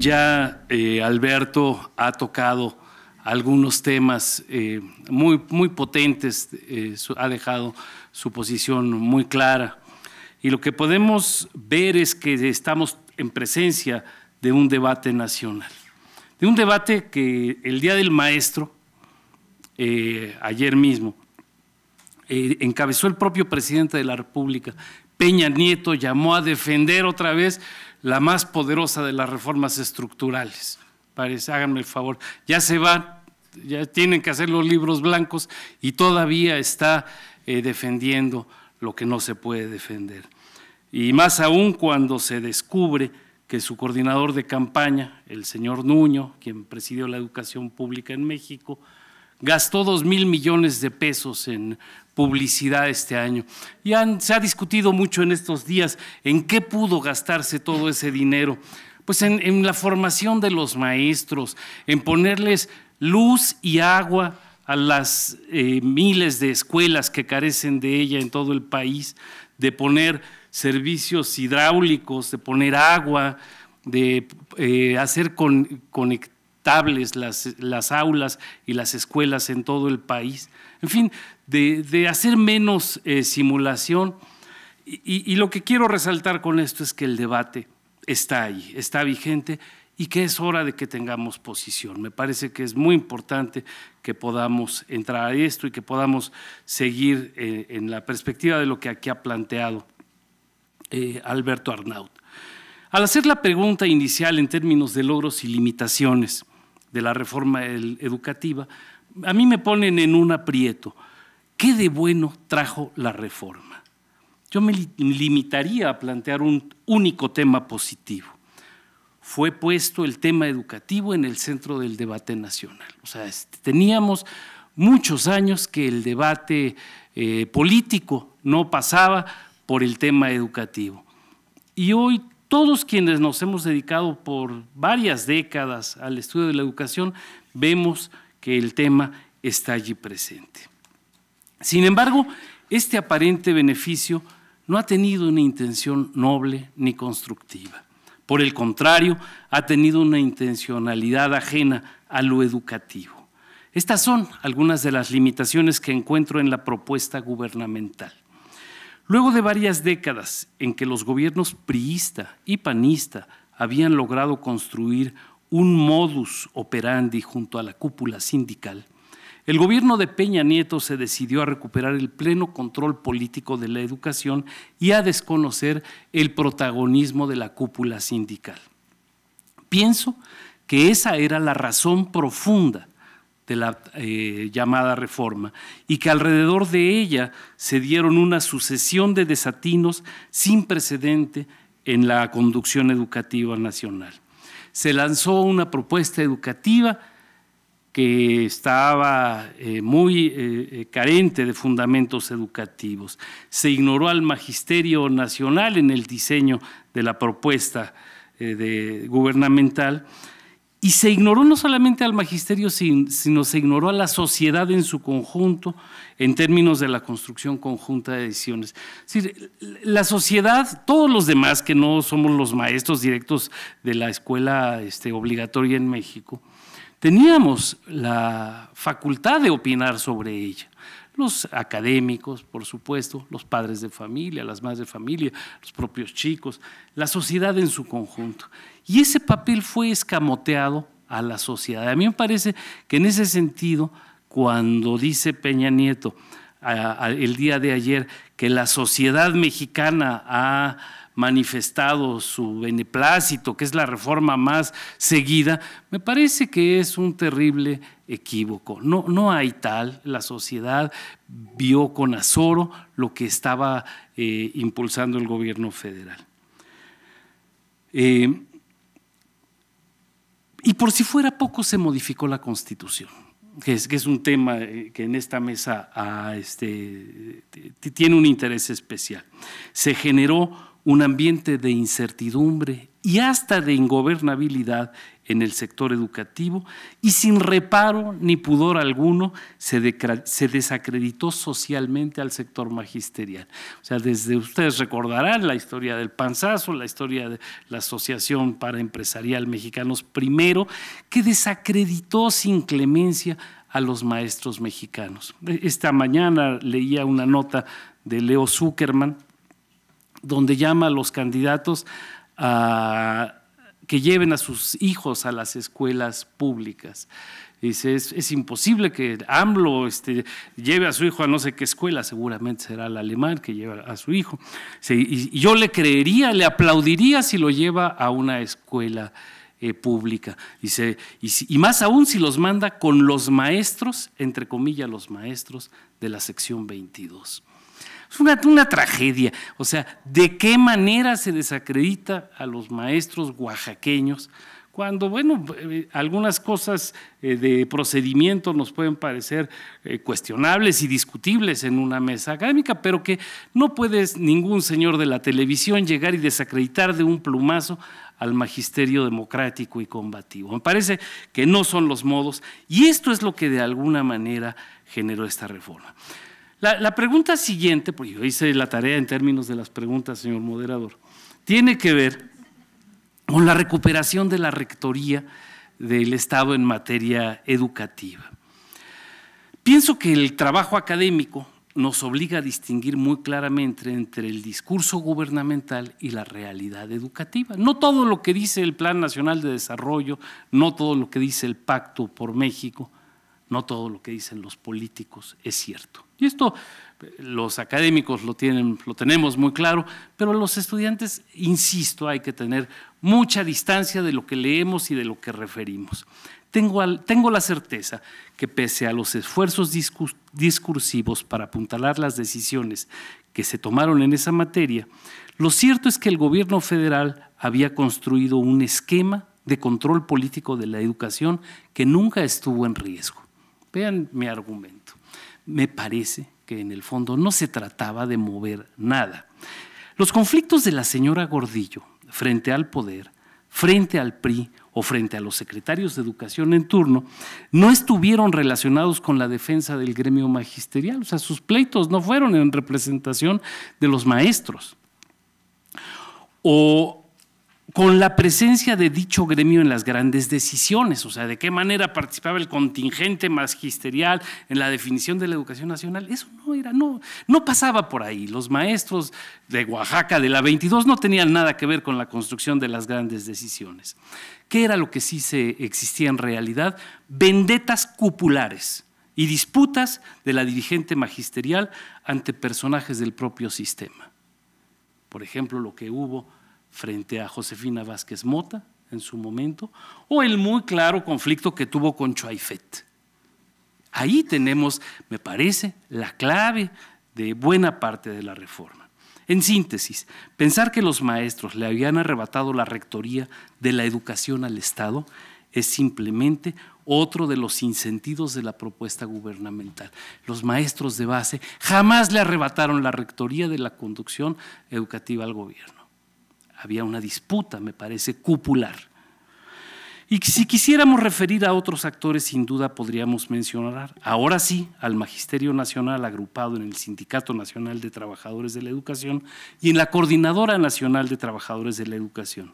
Ya eh, Alberto ha tocado algunos temas eh, muy, muy potentes, eh, ha dejado su posición muy clara. Y lo que podemos ver es que estamos en presencia de un debate nacional, de un debate que el Día del Maestro, ayer mismo, encabezó el propio presidente de la República, Peña Nieto llamó a defender otra vez la más poderosa de las reformas estructurales. Parece, háganme el favor. Ya se va, ya tienen que hacer los libros blancos y todavía está eh, defendiendo lo que no se puede defender. Y más aún cuando se descubre que su coordinador de campaña, el señor Nuño, quien presidió la educación pública en México, gastó dos mil millones de pesos en publicidad este año. Y se ha discutido mucho en estos días en qué pudo gastarse todo ese dinero. Pues en, la formación de los maestros, en ponerles luz y agua a las eh, miles de escuelas que carecen de ella en todo el país, de poner servicios hidráulicos, de poner agua, de eh, hacer con, las, aulas y las escuelas en todo el país. En fin, de, hacer menos eh, simulación. Y, lo que quiero resaltar con esto es que el debate está ahí, está vigente y que es hora de que tengamos posición. Me parece que es muy importante que podamos entrar a esto y que podamos seguir eh, en la perspectiva de lo que aquí ha planteado eh, Alberto Arnaut. Al hacer la pregunta inicial en términos de logros y limitaciones, de la reforma educativa, a mí me ponen en un aprieto. ¿Qué de bueno trajo la reforma? Yo me limitaría a plantear un único tema positivo. Fue puesto el tema educativo en el centro del debate nacional. O sea, este, teníamos muchos años que el debate eh, político no pasaba por el tema educativo. Y hoy todos quienes nos hemos dedicado por varias décadas al estudio de la educación vemos que el tema está allí presente. Sin embargo, este aparente beneficio no ha tenido una intención noble ni constructiva. Por el contrario, ha tenido una intencionalidad ajena a lo educativo. Estas son algunas de las limitaciones que encuentro en la propuesta gubernamental. Luego de varias décadas en que los gobiernos priista y panista habían logrado construir un modus operandi junto a la cúpula sindical, el gobierno de Peña Nieto se decidió a recuperar el pleno control político de la educación y a desconocer el protagonismo de la cúpula sindical. Pienso que esa era la razón profunda de la eh, llamada reforma, y que alrededor de ella se dieron una sucesión de desatinos sin precedente en la conducción educativa nacional. Se lanzó una propuesta educativa que estaba eh, muy eh, carente de fundamentos educativos. Se ignoró al magisterio nacional en el diseño de la propuesta gubernamental y se ignoró no solamente al magisterio, sino se ignoró a la sociedad en su conjunto en términos de la construcción conjunta de decisiones. Es decir, la sociedad, todos los demás que no somos los maestros directos de la escuela este, obligatoria en México, teníamos la facultad de opinar sobre ella. Los académicos, por supuesto, los padres de familia, las madres de familia, los propios chicos, la sociedad en su conjunto. Y ese papel fue escamoteado a la sociedad. A mí me parece que en ese sentido, cuando dice Peña Nieto el día de ayer que la sociedad mexicana ha manifestado su beneplácito, que es la reforma más seguida, me parece que es un terrible equívoco. No, no hay tal, la sociedad vio con azoro lo que estaba eh, impulsando el gobierno federal. Eh, y por si fuera poco, se modificó la Constitución, que es, un tema eh, que en esta mesa ah, este, tiene un interés especial. Se generó un ambiente de incertidumbre y hasta de ingobernabilidad en el sector educativo y sin reparo ni pudor alguno se, se, desacreditó socialmente al sector magisterial. O sea, desde ustedes recordarán la historia del panzazo, la historia de la Asociación para Empresarial Mexicanos primero, que desacreditó sin clemencia a los maestros mexicanos. Esta mañana leía una nota de Leo Zuckerman, donde llama a los candidatos a que lleven a sus hijos a las escuelas públicas. Dice, es, imposible que AMLO este, lleve a su hijo a no sé qué escuela, seguramente será el alemán que lleva a su hijo. y, yo le creería, le aplaudiría si lo lleva a una escuela eh, pública. Dice, y, y más aún si los manda con los maestros, entre comillas, los maestros de la sección 22. Es una, tragedia. O sea, ¿de qué manera se desacredita a los maestros oaxaqueños? cuando, bueno, eh, algunas cosas eh, de procedimiento nos pueden parecer eh, cuestionables y discutibles en una mesa académica, pero que no puede ningún señor de la televisión llegar y desacreditar de un plumazo al magisterio democrático y combativo. Me parece que no son los modos y esto es lo que de alguna manera generó esta reforma. La, pregunta siguiente, porque yo hice la tarea en términos de las preguntas, señor moderador, tiene que ver con la recuperación de la rectoría del Estado en materia educativa. Pienso que el trabajo académico nos obliga a distinguir muy claramente entre el discurso gubernamental y la realidad educativa. No todo lo que dice el Plan Nacional de Desarrollo, no todo lo que dice el Pacto por México, no todo lo que dicen los políticos es cierto. Y esto eh, los académicos lo, tienen, lo tenemos muy claro, pero los estudiantes, insisto, hay que tener mucha distancia de lo que leemos y de lo que referimos. Tengo, la certeza que pese a los esfuerzos discursivos para apuntalar las decisiones que se tomaron en esa materia, lo cierto es que el gobierno federal había construido un esquema de control político de la educación que nunca estuvo en riesgo. Vean mi argumento. Me parece que en el fondo no se trataba de mover nada. Los conflictos de la señora Gordillo frente al poder, frente al PRI o frente a los secretarios de educación en turno, no estuvieron relacionados con la defensa del gremio magisterial. O sea, sus pleitos no fueron en representación de los maestros. O con la presencia de dicho gremio en las grandes decisiones, o sea, de qué manera participaba el contingente magisterial en la definición de la educación nacional, eso no era, no, no pasaba por ahí. Los maestros de Oaxaca de la 22 no tenían nada que ver con la construcción de las grandes decisiones. ¿Qué era lo que sí se existía en realidad? Vendetas cupulares y disputas de la dirigente magisterial ante personajes del propio sistema. Por ejemplo, lo que hubo frente a Josefina Vázquez Mota en su momento, o el muy claro conflicto que tuvo con Chuaifet. Ahí tenemos, me parece, la clave de buena parte de la reforma. En síntesis, pensar que los maestros le habían arrebatado la rectoría de la educación al Estado es simplemente otro de los insentidos de la propuesta gubernamental. Los maestros de base jamás le arrebataron la rectoría de la conducción educativa al gobierno. Había una disputa, me parece, cupular. Y si quisiéramos referir a otros actores, sin duda podríamos mencionar, ahora sí, al Magisterio Nacional agrupado en el Sindicato Nacional de Trabajadores de la Educación y en la Coordinadora Nacional de Trabajadores de la Educación.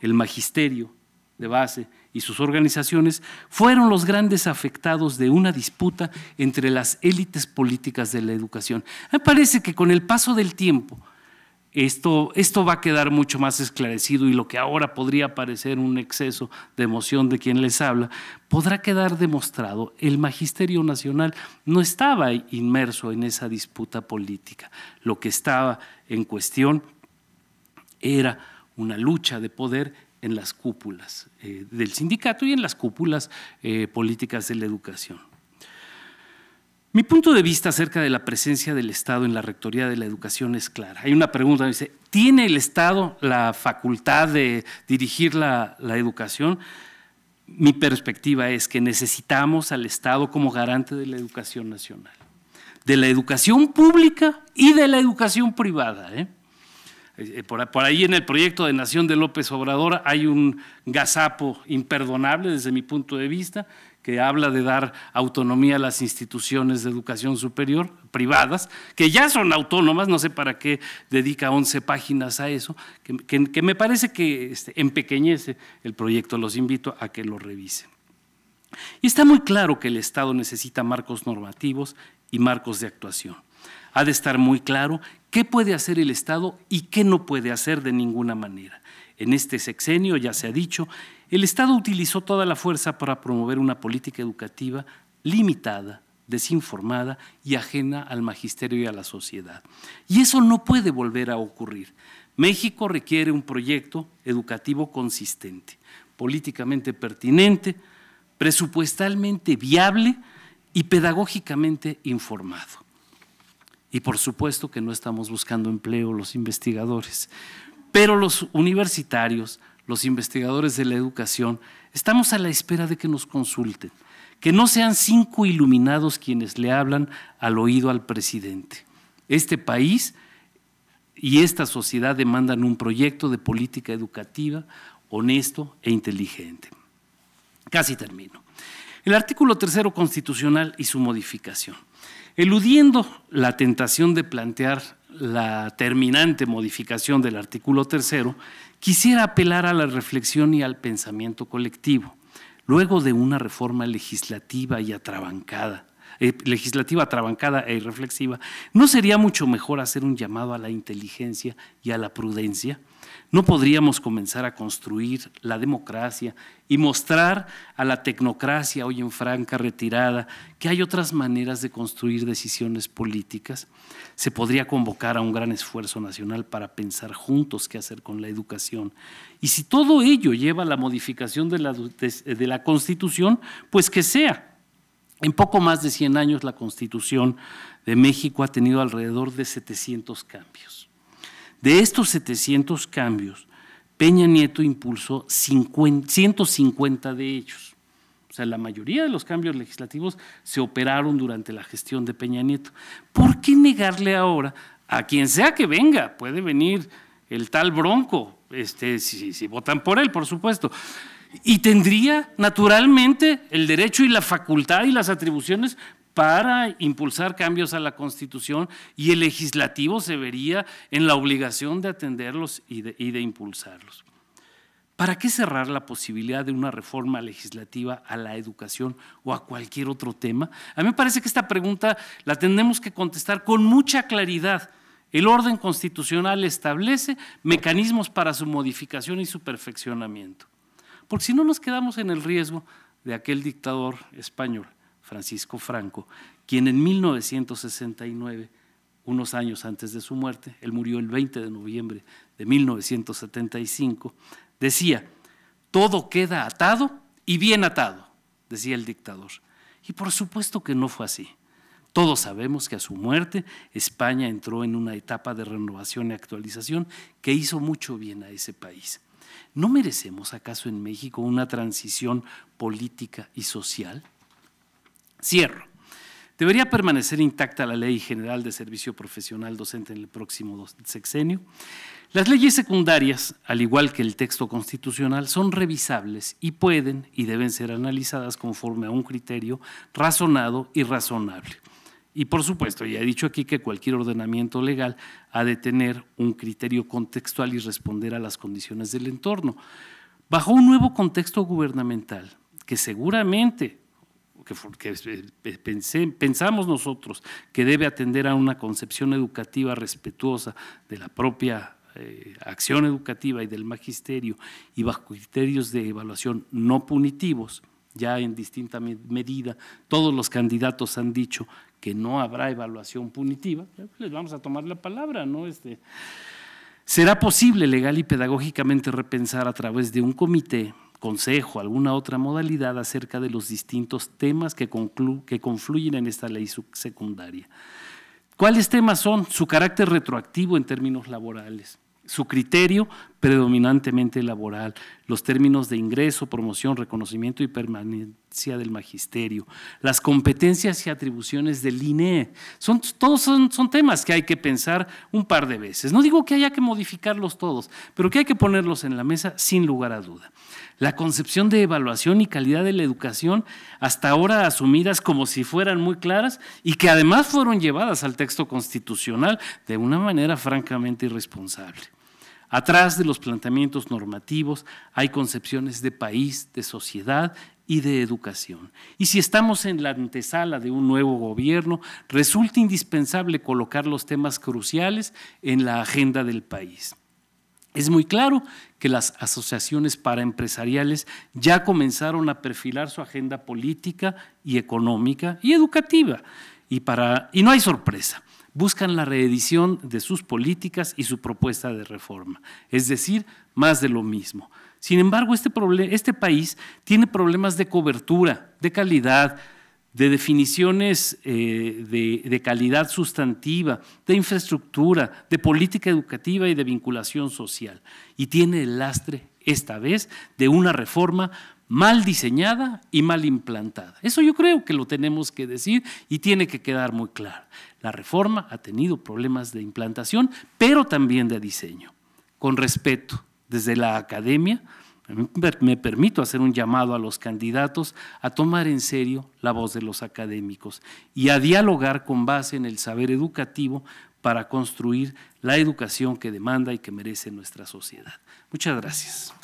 El Magisterio de base y sus organizaciones fueron los grandes afectados de una disputa entre las élites políticas de la educación. Me parece que con el paso del tiempo, esto, va a quedar mucho más esclarecido y lo que ahora podría parecer un exceso de emoción de quien les habla, podrá quedar demostrado. El Magisterio Nacional no estaba inmerso en esa disputa política. Lo que estaba en cuestión era una lucha de poder en las cúpulas eh, del sindicato y en las cúpulas eh, políticas de la educación. Mi punto de vista acerca de la presencia del Estado en la Rectoría de la Educación es clara. Hay una pregunta dice, ¿tiene el Estado la facultad de dirigir la, educación? Mi perspectiva es que necesitamos al Estado como garante de la educación nacional, de la educación pública y de la educación privada. ¿eh? Eh, por, ahí en el proyecto de Nación de López Obrador hay un gazapo imperdonable desde mi punto de vista, que habla de dar autonomía a las instituciones de educación superior privadas, que ya son autónomas, no sé para qué dedica 11 páginas a eso, que, me parece que este, empequeñece el proyecto. Los invito a que lo revisen. Y está muy claro que el Estado necesita marcos normativos y marcos de actuación. Ha de estar muy claro qué puede hacer el Estado y qué no puede hacer de ninguna manera. En este sexenio, ya se ha dicho, el Estado utilizó toda la fuerza para promover una política educativa limitada, desinformada y ajena al magisterio y a la sociedad. Y eso no puede volver a ocurrir. México requiere un proyecto educativo consistente, políticamente pertinente, presupuestalmente viable y pedagógicamente informado. Y por supuesto que no estamos buscando empleo los investigadores. Pero los universitarios, los investigadores de la educación, estamos a la espera de que nos consulten, que no sean cinco iluminados quienes le hablan al oído al presidente. Este país y esta sociedad demandan un proyecto de política educativa honesto e inteligente. Casi termino. El artículo tercero constitucional y su modificación. Eludiendo la tentación de plantear la terminante modificación del artículo tercero, quisiera apelar a la reflexión y al pensamiento colectivo, luego de una reforma legislativa y atrabancada. Eh, legislativa atrabancada e irreflexiva, ¿no sería mucho mejor hacer un llamado a la inteligencia y a la prudencia? ¿No podríamos comenzar a construir la democracia y mostrar a la tecnocracia hoy en franca retirada que hay otras maneras de construir decisiones políticas? Se podría convocar a un gran esfuerzo nacional para pensar juntos qué hacer con la educación. Y si todo ello lleva a la modificación de la, Constitución, pues que sea. En poco más de 100 años la Constitución de México ha tenido alrededor de 700 cambios. De estos 700 cambios, Peña Nieto impulsó 150 de ellos. O sea, la mayoría de los cambios legislativos se operaron durante la gestión de Peña Nieto. ¿Por qué negarle ahora a quien sea que venga? Puede venir el tal Bronco, este, si votan por él, por supuesto. Y tendría naturalmente el derecho y la facultad y las atribuciones para impulsar cambios a la Constitución y el legislativo se vería en la obligación de atenderlos y de, impulsarlos. ¿Para qué cerrar la posibilidad de una reforma legislativa a la educación o a cualquier otro tema? A mí me parece que esta pregunta la tenemos que contestar con mucha claridad. El orden constitucional establece mecanismos para su modificación y su perfeccionamiento. Porque si no nos quedamos en el riesgo de aquel dictador español Francisco Franco, quien en 1969, unos años antes de su muerte, él murió el 20 de noviembre de 1975, decía, todo queda atado y bien atado, decía el dictador. Y por supuesto que no fue así. Todos sabemos que a su muerte España entró en una etapa de renovación y actualización que hizo mucho bien a ese país. ¿No merecemos acaso en México una transición política y social? Cierro. Debería permanecer intacta la Ley General de Servicio Profesional Docente en el próximo sexenio. Las leyes secundarias, al igual que el texto constitucional, son revisables y pueden y deben ser analizadas conforme a un criterio razonado y razonable. Y por supuesto, ya he dicho aquí que cualquier ordenamiento legal ha de tener un criterio contextual y responder a las condiciones del entorno. Bajo un nuevo contexto gubernamental, que seguramente que, eh, pensé, pensamos nosotros que debe atender a una concepción educativa respetuosa de la propia eh, acción educativa y del magisterio y bajo criterios de evaluación no punitivos, ya en distinta medida, todos los candidatos han dicho que no habrá evaluación punitiva, eh, pues les vamos a tomar la palabra, ¿no? Este, será posible legal y pedagógicamente repensar a través de un comité consejo, alguna otra modalidad acerca de los distintos temas que, que confluyen en esta ley secundaria. ¿Cuáles temas son? Su carácter retroactivo en términos laborales, su criterio predominantemente laboral, los términos de ingreso, promoción, reconocimiento y permanencia del magisterio, las competencias y atribuciones del INE. Son, todos son, temas que hay que pensar un par de veces. No digo que haya que modificarlos todos, pero que hay que ponerlos en la mesa sin lugar a duda. La concepción de evaluación y calidad de la educación, hasta ahora asumidas como si fueran muy claras y que además fueron llevadas al texto constitucional de una manera francamente irresponsable. Atrás de los planteamientos normativos hay concepciones de país, de sociedad y de educación. Y si estamos en la antesala de un nuevo gobierno, resulta indispensable colocar los temas cruciales en la agenda del país. Es muy claro que las asociaciones empresariales ya comenzaron a perfilar su agenda política y económica y educativa. Y, para, y no hay sorpresa, buscan la reedición de sus políticas y su propuesta de reforma, es decir, más de lo mismo. Sin embargo, este, este, país tiene problemas de cobertura, de calidad, de definiciones eh, de, de, calidad sustantiva, de infraestructura, de política educativa y de vinculación social. Y tiene el lastre, esta vez, de una reforma mal diseñada y mal implantada. Eso yo creo que lo tenemos que decir y tiene que quedar muy claro. La reforma ha tenido problemas de implantación, pero también de diseño, con respeto, desde la academia, me permito hacer un llamado a los candidatos a tomar en serio la voz de los académicos y a dialogar con base en el saber educativo para construir la educación que demanda y que merece nuestra sociedad. Muchas gracias.